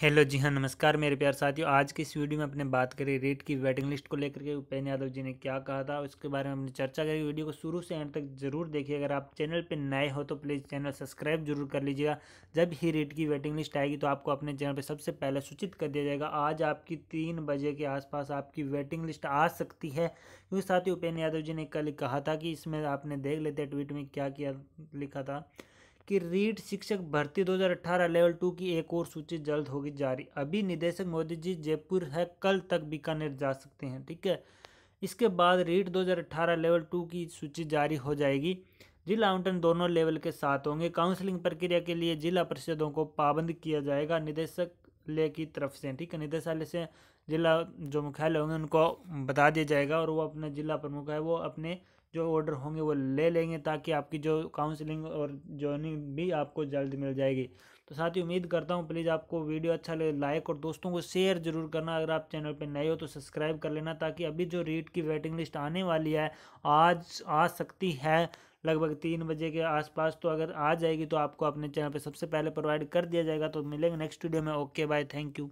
hello जी हाँ नमस्कार मेरे प्यार साथियों आज की इस वीडियो में अपने बात करें रेट की वेटिंग लिस्ट को लेकर के उपेन यादव जी ने क्या कहा था उसके बारे में हमने चर्चा करी वीडियो को शुरू से एंड तक जरूर देखिए अगर आप चैनल पर नए हो तो प्लीज़ चैनल सब्सक्राइब जरूर कर लीजिएगा जब ही रेट की वेटिंग लिस्ट आएगी तो आपको अपने चैनल पर सबसे पहले सूचित कर दिया जाएगा आज आपकी तीन बजे के आसपास आपकी वेटिंग लिस्ट आ सकती है क्योंकि साथ ही उपेन यादव जी ने कल कहा था कि इसमें आपने देख लेते ट्वीट में क्या किया लिखा था कि रीट शिक्षक भर्ती 2018 लेवल टू की एक और सूची जल्द होगी जारी अभी निदेशक मोदी जी जयपुर है कल तक बीकानेर जा सकते हैं ठीक है इसके बाद रीट 2018 लेवल टू की सूची जारी हो जाएगी जिला आवंटन दोनों लेवल के साथ होंगे काउंसलिंग प्रक्रिया के लिए जिला परिषदों को पाबंद किया जाएगा निदेशक ले की तरफ से ठीक है निदेशालय से जिला जो मुख्यालय होंगे उनको बता दिया जाएगा और वो अपने जिला प्रमुख है वो अपने जो ऑर्डर होंगे वो ले लेंगे ताकि आपकी जो काउंसलिंग और जॉइनिंग भी आपको जल्द मिल जाएगी तो साथ ही उम्मीद करता हूँ प्लीज़ आपको वीडियो अच्छा लगे लाइक और दोस्तों को शेयर जरूर करना अगर आप चैनल पर नए हो तो सब्सक्राइब कर लेना ताकि अभी जो रीट की वेटिंग लिस्ट आने वाली है आज आ सकती है लगभग तीन बजे के आसपास तो अगर आ जाएगी तो आपको अपने चैनल पर सबसे पहले प्रोवाइड कर दिया जाएगा तो मिलेंगे नेक्स्ट वीडियो में ओके बाय थैंक यू